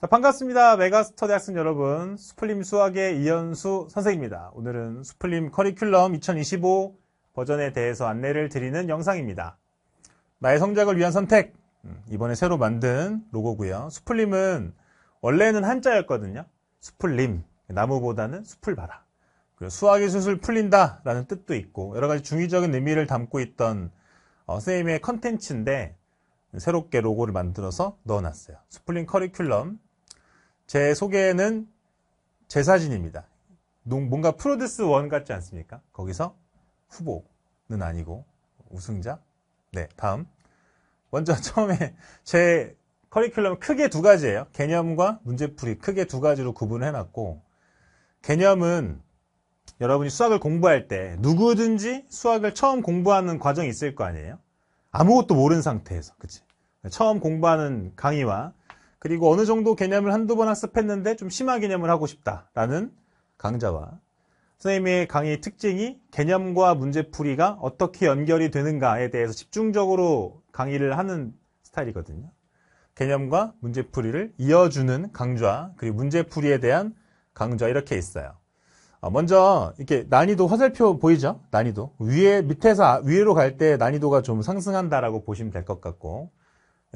자, 반갑습니다. 메가스터 대학생 여러분. 수플림 수학의 이현수 선생입니다. 오늘은 수플림 커리큘럼 2025 버전에 대해서 안내를 드리는 영상입니다. 나의 성적을 위한 선택. 음, 이번에 새로 만든 로고고요. 수플림은 원래는 한자였거든요. 수플림. 나무보다는 수풀 봐라. 그 수학의 수술 풀린다 라는 뜻도 있고 여러 가지 중의적인 의미를 담고 있던 어, 선생님의 컨텐츠인데 새롭게 로고를 만들어서 넣어놨어요. 스플링 커리큘럼 제 소개는 제 사진입니다. 뭔가 프로듀스 원 같지 않습니까? 거기서 후보는 아니고 우승자. 네, 다음. 먼저 처음에 제 커리큘럼 크게 두 가지예요. 개념과 문제풀이 크게 두 가지로 구분 해놨고 개념은 여러분이 수학을 공부할 때 누구든지 수학을 처음 공부하는 과정이 있을 거 아니에요? 아무것도 모르는 상태에서, 그치? 처음 공부하는 강의와 그리고 어느 정도 개념을 한두 번 학습했는데 좀 심화 개념을 하고 싶다라는 강좌와 선생님의 강의 특징이 개념과 문제풀이가 어떻게 연결이 되는가에 대해서 집중적으로 강의를 하는 스타일이거든요. 개념과 문제풀이를 이어주는 강좌, 그리고 문제풀이에 대한 강좌 이렇게 있어요. 어, 먼저 이렇게 난이도 화살표 보이죠? 난이도 위에 밑에서 아, 위로 갈 때 난이도가 좀 상승한다라고 보시면 될 것 같고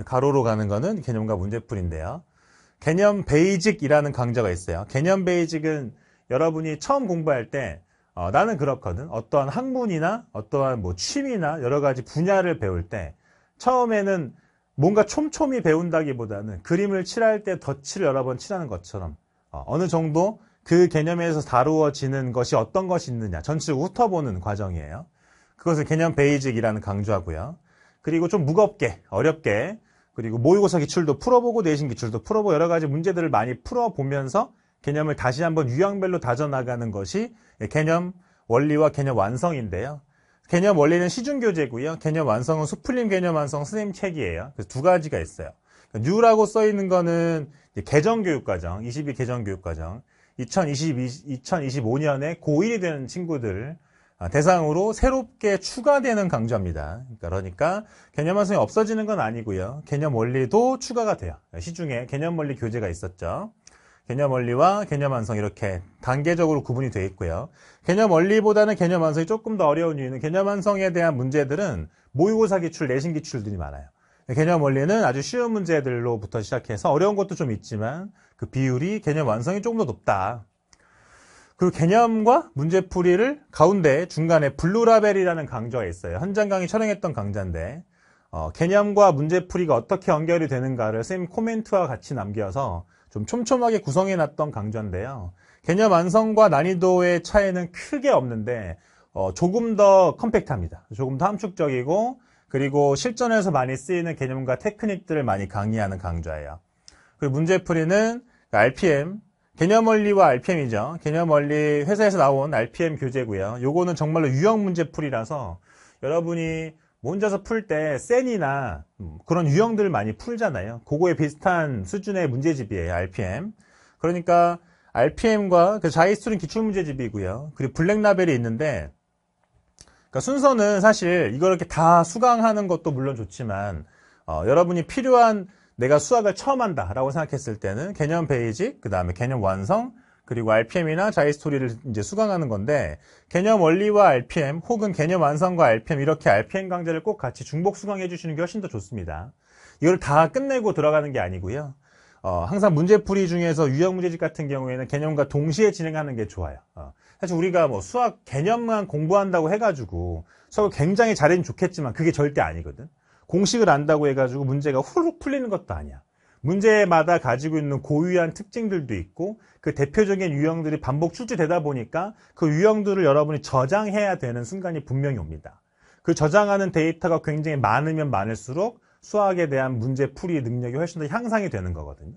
가로로 가는 거는 개념과 문제풀인데요. 개념 베이직이라는 강좌가 있어요. 개념 베이직은 여러분이 처음 공부할 때 어, 나는 그렇거든. 어떠한 학문이나 어떠한 뭐 취미나 여러 가지 분야를 배울 때 처음에는 뭔가 촘촘히 배운다기보다는 그림을 칠할 때 덧칠을 여러 번 칠하는 것처럼 어, 느 정도 그 개념에서 다루어지는 것이 어떤 것이 있느냐 전체를 훑어보는 과정이에요. 그것을 개념 베이직이라는 강조하고요. 그리고 좀 무겁게 어렵게 그리고 모의고사 기출도 풀어보고 내신 기출도 풀어보고 여러 가지 문제들을 많이 풀어보면서 개념을 다시 한번 유형별로 다져나가는 것이 개념 원리와 개념 완성인데요. 개념 원리는 시중교재고요. 개념 완성은 수풀림 개념 완성 선생님 책이에요. 그래서 두 가지가 있어요. 뉴라고 써 있는 거는 개정교육과정, 22개정교육과정, 2022, 2025년에 고1이 되는 친구들 아, 대상으로 새롭게 추가되는 강좌입니다. 그러니까 개념 완성이 없어지는 건 아니고요. 개념 원리도 추가가 돼요. 시중에 개념 원리 교재가 있었죠. 개념 원리와 개념 완성 이렇게 단계적으로 구분이 되어 있고요. 개념 원리보다는 개념 완성이 조금 더 어려운 이유는 개념 완성에 대한 문제들은 모의고사 기출, 내신 기출들이 많아요. 개념 원리는 아주 쉬운 문제들로부터 시작해서 어려운 것도 좀 있지만 그 비율이 개념 완성이 조금 더 높다. 그리고 개념과 문제풀이를 가운데 중간에 블루라벨이라는 강좌가 있어요. 현장 강의 촬영했던 강좌인데 어, 개념과 문제풀이가 어떻게 연결이 되는가를 선생님 코멘트와 같이 남겨서 좀 촘촘하게 구성해놨던 강좌인데요. 개념 완성과 난이도의 차이는 크게 없는데 어, 조금 더 컴팩트합니다. 조금 더 함축적이고 그리고 실전에서 많이 쓰이는 개념과 테크닉들을 많이 강의하는 강좌예요. 그리고 문제풀이는 그러니까 RPM, 개념 원리와 RPM이죠. 개념 원리 회사에서 나온 RPM 교재고요. 요거는 정말로 유형 문제풀이라서 여러분이 혼자서 풀 때 센이나 음, 그런 유형들을 많이 풀잖아요. 그거에 비슷한 수준의 문제집이에요. RPM. 그러니까 RPM과 그자이스트린 기출 문제집이고요. 그리고 블랙라벨이 있는데 그러니까 순서는 사실 이걸 이렇게 다 수강하는 것도 물론 좋지만 어, 여러분이 필요한 내가 수학을 처음 한다라고 생각했을 때는 개념 베이직, 그 다음에 개념 완성, 그리고 RPM이나 자이스토리를 이제 수강하는 건데 개념 원리와 RPM 혹은 개념 완성과 RPM 이렇게 RPM 강좌를 꼭 같이 중복 수강해 주시는 게 훨씬 더 좋습니다. 이걸 다 끝내고 들어가는 게 아니고요. 어, 항상 문제풀이 중에서 유형 문제집 같은 경우에는 개념과 동시에 진행하는 게 좋아요. 어, 사실 우리가 뭐 수학 개념만 공부한다고 해가지고 수학을 굉장히 잘해는 좋겠지만 그게 절대 아니거든. 공식을 안다고 해가지고 문제가 훌루룩 풀리는 것도 아니야. 문제마다 가지고 있는 고유한 특징들도 있고 그 대표적인 유형들이 반복 출제되다 보니까 그 유형들을 여러분이 저장해야 되는 순간이 분명히 옵니다. 그 저장하는 데이터가 굉장히 많으면 많을수록 수학에 대한 문제 풀이 능력이 훨씬 더 향상이 되는 거거든요.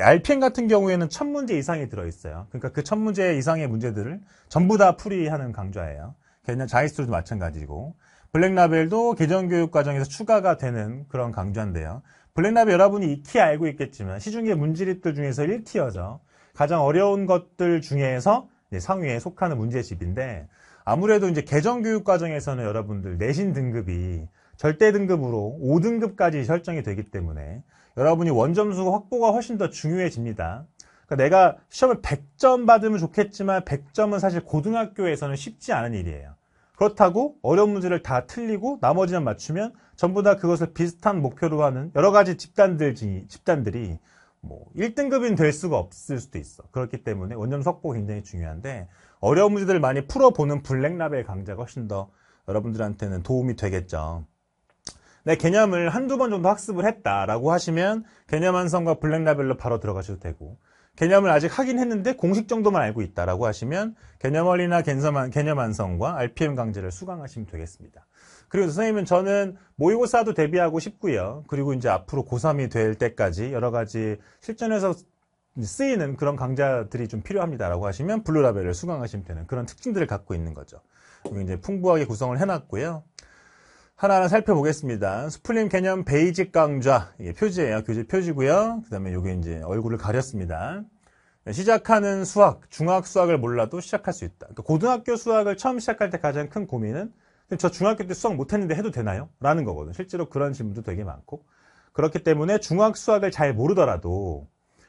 RPM 같은 경우에는 천문제 이상이 들어있어요. 그러니까 그 천문제 이상의 문제들을 전부 다 풀이하는 강좌예요. 그냥 자이스트로도 마찬가지고 블랙라벨도 개정교육 과정에서 추가가 되는 그런 강좌인데요. 블랙라벨 여러분이 익히 알고 있겠지만 시중의 문제립들 중에서 1티어죠. 가장 어려운 것들 중에서 상위에 속하는 문제집인데 아무래도 이제 개정교육 과정에서는 여러분들 내신 등급이 절대 등급으로 5등급까지 설정이 되기 때문에 여러분이 원점수 확보가 훨씬 더 중요해집니다. 그러니까 내가 시험을 100점 받으면 좋겠지만 100점은 사실 고등학교에서는 쉽지 않은 일이에요. 그렇다고 어려운 문제를 다 틀리고 나머지만 맞추면 전부 다 그것을 비슷한 목표로 하는 여러 가지 집단들, 집단들이 뭐 1등급인 될 수가 없을 수도 있어. 그렇기 때문에 원점 석보 굉장히 중요한데 어려운 문제들을 많이 풀어보는 블랙라벨 강좌가 훨씬 더 여러분들한테는 도움이 되겠죠. 내 네, 개념을 한두 번 정도 학습을 했다라고 하시면 개념 완성과 블랙라벨로 바로 들어가셔도 되고 개념을 아직 하긴 했는데 공식 정도만 알고 있다라고 하시면 개념원리나 개념 완성과 RPM 강제를 수강하시면 되겠습니다. 그리고 선생님은 저는 모의고사도 대비하고 싶고요. 그리고 이제 앞으로 고3이 될 때까지 여러 가지 실전에서 쓰이는 그런 강좌들이 좀 필요합니다라고 하시면 블루라벨을 수강하시면 되는 그런 특징들을 갖고 있는 거죠. 이제 풍부하게 구성을 해놨고요. 하나하나 살펴보겠습니다. 스플림 개념 베이직 강좌 이게 표지예요. 교재 표지고요. 그 다음에 이게 이제 얼굴을 가렸습니다. 시작하는 수학, 중학 수학을 몰라도 시작할 수 있다. 그러니까 고등학교 수학을 처음 시작할 때 가장 큰 고민은 저 중학교 때 수학 못했는데 해도 되나요? 라는 거거든. 실제로 그런 질문도 되게 많고 그렇기 때문에 중학 수학을 잘 모르더라도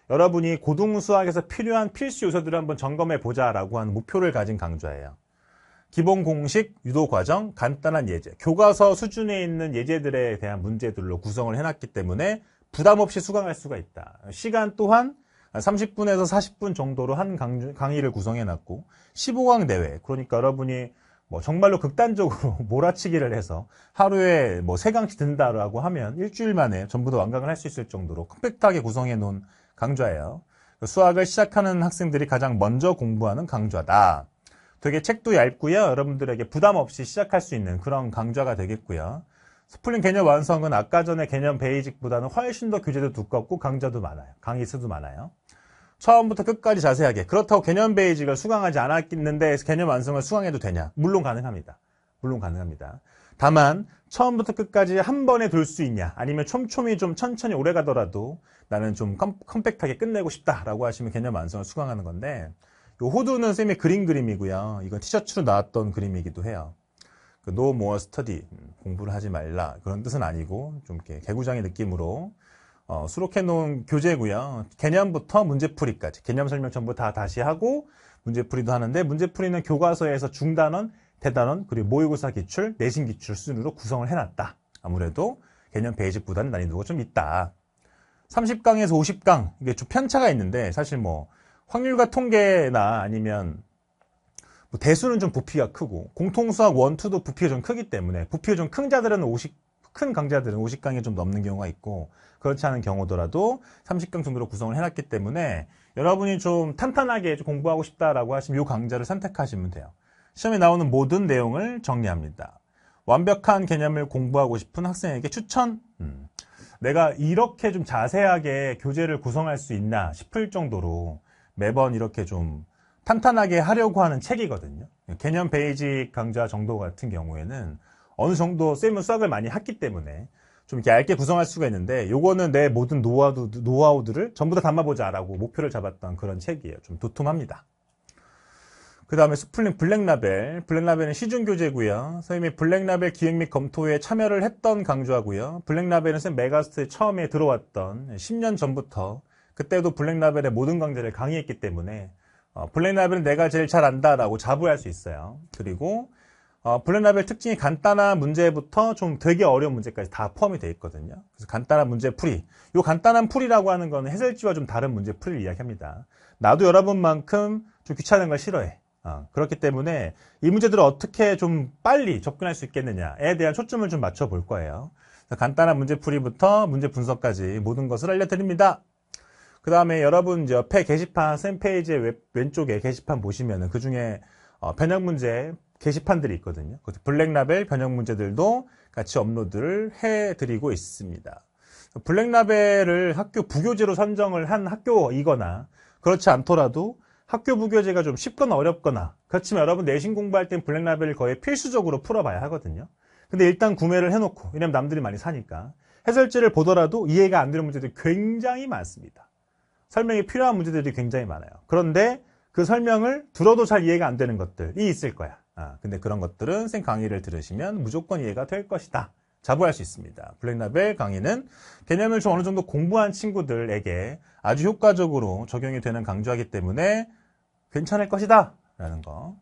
여러분이 고등 수학에서 필요한 필수 요소들을 한번 점검해 보자라고 하는 목표를 가진 강좌예요. 기본 공식, 유도 과정, 간단한 예제, 교과서 수준에 있는 예제들에 대한 문제들로 구성을 해놨기 때문에 부담 없이 수강할 수가 있다. 시간 또한 30분에서 40분 정도로 한 강의를 구성해놨고 15강 대회, 그러니까 여러분이 뭐 정말로 극단적으로 몰아치기를 해서 하루에 뭐 3강씩 든다라고 하면 일주일 만에 전부 다 완강을 할 수 있을 정도로 컴팩트하게 구성해 놓은 강좌예요. 수학을 시작하는 학생들이 가장 먼저 공부하는 강좌다. 되게 책도 얇고요. 여러분들에게 부담 없이 시작할 수 있는 그런 강좌가 되겠고요. 스플링 개념 완성은 아까 전에 개념 베이직보다는 훨씬 더 교재도 두껍고 강좌도 많아요. 강의 수도 많아요. 처음부터 끝까지 자세하게. 그렇다고 개념 베이직을 수강하지 않았겠는데 개념 완성을 수강해도 되냐? 물론 가능합니다. 물론 가능합니다. 다만 처음부터 끝까지 한 번에 돌 수 있냐 아니면 촘촘히 좀 천천히 오래 가더라도 나는 좀 컴팩트하게 끝내고 싶다라고 하시면 개념 완성을 수강하는 건데 요 호두는 선생님의그린 그림이고요. 이건 티셔츠로 나왔던 그림이기도 해요. 그 no more study 음, 공부를 하지 말라 그런 뜻은 아니고 좀 이렇게 개구장의 느낌으로 어, 수록해 놓은 교재고요. 개념부터 문제풀이까지 개념 설명 전부 다 다시 하고 문제풀이도 하는데 문제풀이는 교과서에서 중단원, 대단원 그리고 모의고사 기출, 내신 기출 순으로 구성을 해놨다. 아무래도 개념 베이직보다는 난이도가 좀 있다. 30강에서 50강 이게 좀 편차가 있는데 사실 뭐 확률과 통계나 아니면 뭐 대수는 좀 부피가 크고 공통수학 1, 2도 부피가 좀 크기 때문에 부피가 좀큰 자들은 50, 큰 강자들은 50강이 좀 넘는 경우가 있고 그렇지 않은 경우더라도 30강 정도로 구성을 해놨기 때문에 여러분이 좀 탄탄하게 좀 공부하고 싶다라고 하시면 이 강좌를 선택하시면 돼요. 시험에 나오는 모든 내용을 정리합니다. 완벽한 개념을 공부하고 싶은 학생에게 추천. 음. 내가 이렇게 좀 자세하게 교재를 구성할 수 있나 싶을 정도로 매번 이렇게 좀 탄탄하게 하려고 하는 책이거든요. 개념 베이직 강좌 정도 같은 경우에는 어느 정도 쌤은 수학을 많이 했기 때문에 좀 이렇게 얇게 구성할 수가 있는데 요거는 내 모든 노하우, 노하우들을 전부 다 담아보자라고 목표를 잡았던 그런 책이에요. 좀 도톰합니다. 그 다음에 스플링 블랙라벨. 블랙라벨은 시중교재고요. 선생님이 블랙라벨 기획 및 검토에 참여를 했던 강좌고요. 블랙라벨은 선 메가스트에 처음에 들어왔던 10년 전부터 그때도 블랙라벨의 모든 강좌를 강의했기 때문에 어, 블랙라벨은 내가 제일 잘 안다라고 자부할 수 있어요. 그리고 어, 블랙라벨 특징이 간단한 문제부터 좀 되게 어려운 문제까지 다 포함이 되어 있거든요. 그래서 간단한 문제 풀이. 이 간단한 풀이라고 하는 거는 해설지와 좀 다른 문제 풀이를 이야기합니다. 나도 여러분만큼 좀 귀찮은 걸 싫어해. 어, 그렇기 때문에 이 문제들을 어떻게 좀 빨리 접근할 수 있겠느냐에 대한 초점을 좀 맞춰 볼 거예요. 간단한 문제 풀이부터 문제 분석까지 모든 것을 알려드립니다. 그 다음에 여러분 옆에 게시판 샘 페이지 왼쪽에 게시판 보시면은 그 중에 어, 변형 문제 게시판들이 있거든요. 블랙라벨 변형 문제들도 같이 업로드를 해드리고 있습니다. 블랙라벨을 학교 부교재로 선정을 한 학교이거나 그렇지 않더라도 학교 부교재가 좀 쉽거나 어렵거나 그렇지만 여러분 내신 공부할 땐 블랙라벨을 거의 필수적으로 풀어봐야 하거든요. 근데 일단 구매를 해놓고 왜냐면 남들이 많이 사니까 해설지를 보더라도 이해가 안 되는 문제들이 굉장히 많습니다. 설명이 필요한 문제들이 굉장히 많아요. 그런데 그 설명을 들어도 잘 이해가 안 되는 것들이 있을 거야. 아, 근데 그런 것들은 쌤 강의를 들으시면 무조건 이해가 될 것이다. 자부할 수 있습니다. 블랙라벨 강의는 개념을 좀 어느 정도 공부한 친구들에게 아주 효과적으로 적용이 되는 강좌이기 때문에 괜찮을 것이다. 라는 거.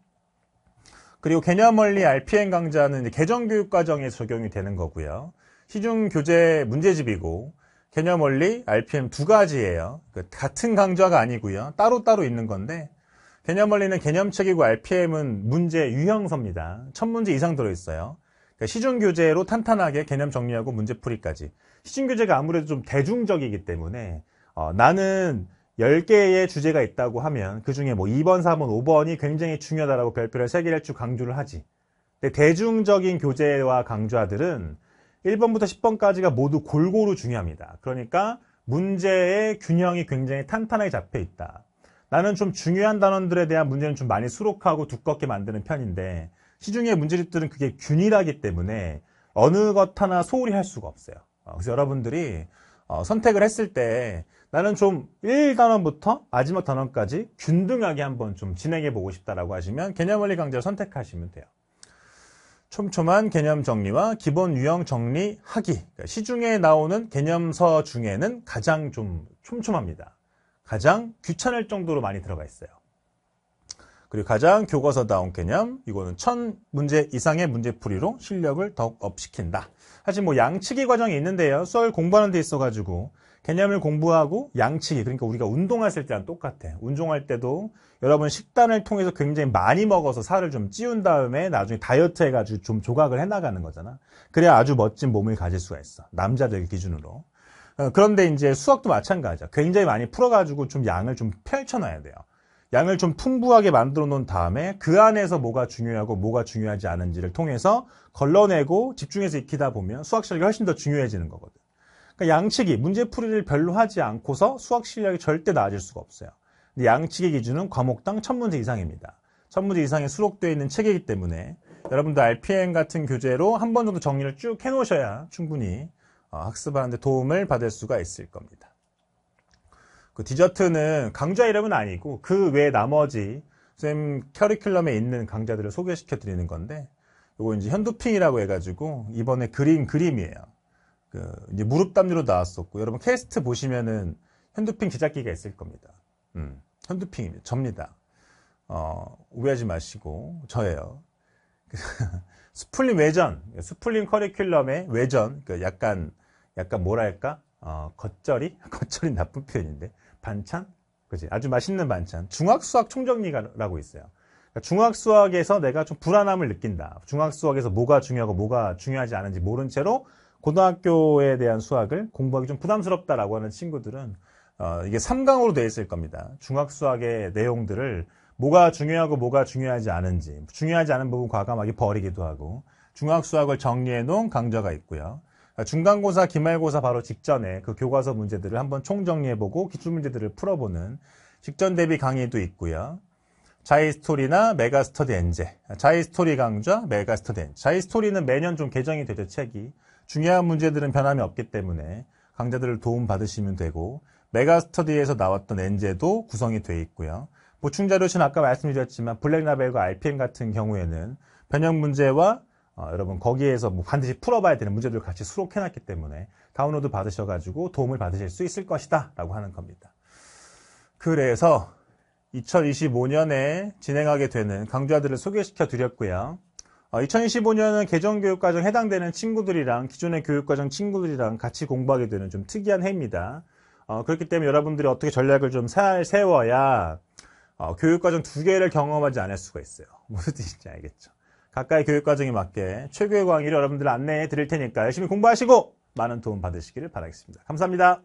그리고 개념 원리 RPN 강좌는 개정교육 과정에 적용이 되는 거고요. 시중 교재 문제집이고 개념 원리, RPM 두 가지예요. 그 같은 강좌가 아니고요. 따로따로 있는 건데 개념 원리는 개념책이고 RPM은 문제 유형서입니다. 첫 문제 이상 들어있어요. 그러니까 시중 교재로 탄탄하게 개념 정리하고 문제풀이까지. 시중 교재가 아무래도 좀 대중적이기 때문에 어, 나는 10개의 주제가 있다고 하면 그 중에 뭐 2번, 3번, 5번이 굉장히 중요하다라고 별표를 3개를 쭉 강조를 하지. 근데 대중적인 교재와 강좌들은 1번부터 10번까지가 모두 골고루 중요합니다. 그러니까 문제의 균형이 굉장히 탄탄하게 잡혀 있다. 나는 좀 중요한 단원들에 대한 문제는 좀 많이 수록하고 두껍게 만드는 편인데 시중의 문제집들은 그게 균일하기 때문에 어느 것 하나 소홀히 할 수가 없어요. 어, 그래서 여러분들이 어, 선택을 했을 때 나는 좀 1단원부터 마지막 단원까지 균등하게 한번 좀 진행해 보고 싶다라고 하시면 개념원리 강좌를 선택하시면 돼요. 촘촘한 개념 정리와 기본 유형 정리하기 그러니까 시중에 나오는 개념서 중에는 가장 좀 촘촘합니다. 가장 귀찮을 정도로 많이 들어가 있어요. 그리고 가장 교과서다운 개념 이거는 천 문제 이상의 문제풀이로 실력을 더욱 업시킨다. 사실 뭐 양치기 과정이 있는데요. 썰 공부하는 데 있어가지고 개념을 공부하고 양치기 그러니까 우리가 운동했을 때랑 똑같아. 운동할 때도 여러분 식단을 통해서 굉장히 많이 먹어서 살을 좀 찌운 다음에 나중에 다이어트 해가지고 좀 조각을 해나가는 거잖아. 그래야 아주 멋진 몸을 가질 수가 있어. 남자들 기준으로. 어, 그런데 이제 수학도 마찬가지야. 굉장히 많이 풀어가지고 좀 양을 좀 펼쳐놔야 돼요. 양을 좀 풍부하게 만들어 놓은 다음에 그 안에서 뭐가 중요하고 뭐가 중요하지 않은지를 통해서 걸러내고 집중해서 익히다 보면 수학 실력이 훨씬 더 중요해지는 거거든. 그러니까 양측이 문제풀이를 별로 하지 않고서 수학 실력이 절대 나아질 수가 없어요. 근데 양측의 기준은 과목당 천문제 이상입니다. 천문제 이상에 수록되어 있는 책이기 때문에 여러분도 RPM 같은 교재로 한 번 정도 정리를 쭉 해놓으셔야 충분히 어, 학습하는데 도움을 받을 수가 있을 겁니다. 그 디저트는 강좌 이름은 아니고 그 외 나머지 선생님 커리큘럼에 있는 강좌들을 소개시켜 드리는 건데 이거 이제 현두핑이라고 해가지고 이번에 그린 그림이에요. 그 이제 무릎 담요로 나왔었고 여러분 캐스트 보시면은 현두핑 제작기가 있을 겁니다. 음, 현두핑입니다. 접니다. 어, 오해하지 마시고 저예요. 스플링 외전, 스플링 커리큘럼의 외전, 그 약간 약간 뭐랄까 어, 겉절이, 겉절이 나쁜 표현인데 반찬, 그지? 아주 맛있는 반찬. 중학수학 총정리라고 있어요. 그러니까 중학수학에서 내가 좀 불안함을 느낀다. 중학수학에서 뭐가 중요하고 뭐가 중요하지 않은지 모른 채로 고등학교에 대한 수학을 공부하기 좀 부담스럽다라고 하는 친구들은 어, 이게 3강으로 되어 있을 겁니다. 중학 수학의 내용들을 뭐가 중요하고 뭐가 중요하지 않은지 중요하지 않은 부분 과감하게 버리기도 하고 중학 수학을 정리해 놓은 강좌가 있고요. 그러니까 중간고사, 기말고사 바로 직전에 그 교과서 문제들을 한번 총정리해보고 기출 문제들을 풀어보는 직전 대비 강의도 있고요. 자이스토리나 메가스터디 엔제, 자이스토리 강좌, 메가스터디 엔제. 자이스토리는 매년 좀 개정이 되죠, 책이. 중요한 문제들은 변함이 없기 때문에 강좌들을 도움받으시면 되고 메가스터디에서 나왔던 엔제도 구성이 되어 있고요. 보충자료는 뭐 아까 말씀드렸지만 블랙라벨과 RPM 같은 경우에는 변형 문제와 어, 여러분 거기에서 뭐 반드시 풀어봐야 되는 문제들을 같이 수록해놨기 때문에 다운로드 받으셔가지고 도움을 받으실 수 있을 것이다 라고 하는 겁니다. 그래서 2025년에 진행하게 되는 강좌들을 소개시켜 드렸고요. 2025년은 어, 개정 교육과정 해당되는 친구들이랑 기존의 교육과정 친구들이랑 같이 공부하게 되는 좀 특이한 해입니다. 어, 그렇기 때문에 여러분들이 어떻게 전략을 좀잘 세워야 어, 교육과정 두 개를 경험하지 않을 수가 있어요. 무슨 뜻인지 알겠죠? 가까이 교육과정에 맞게 최고의 강의를 여러분들 안내해 드릴 테니까 열심히 공부하시고 많은 도움 받으시기를 바라겠습니다. 감사합니다.